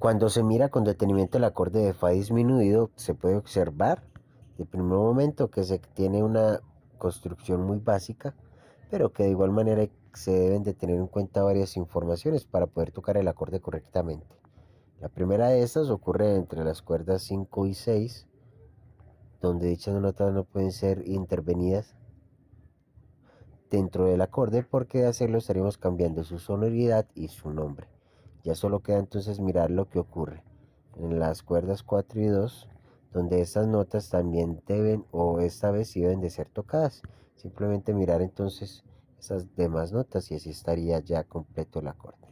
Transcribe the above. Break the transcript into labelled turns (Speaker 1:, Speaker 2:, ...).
Speaker 1: Cuando se mira con detenimiento el acorde de Fa disminuido, se puede observar de primer momento que se tiene una construcción muy básica, pero que de igual manera se deben de tener en cuenta varias informaciones para poder tocar el acorde correctamente. La primera de estas ocurre entre las cuerdas 5 y 6, donde dichas notas no pueden ser intervenidas dentro del acorde porque de hacerlo estaríamos cambiando su sonoridad y su nombre. Ya solo queda entonces mirar lo que ocurre en las cuerdas 4 y 2, donde estas notas también deben o esta vez sí deben de ser tocadas. Simplemente mirar entonces esas demás notas y así estaría ya completo el acorde.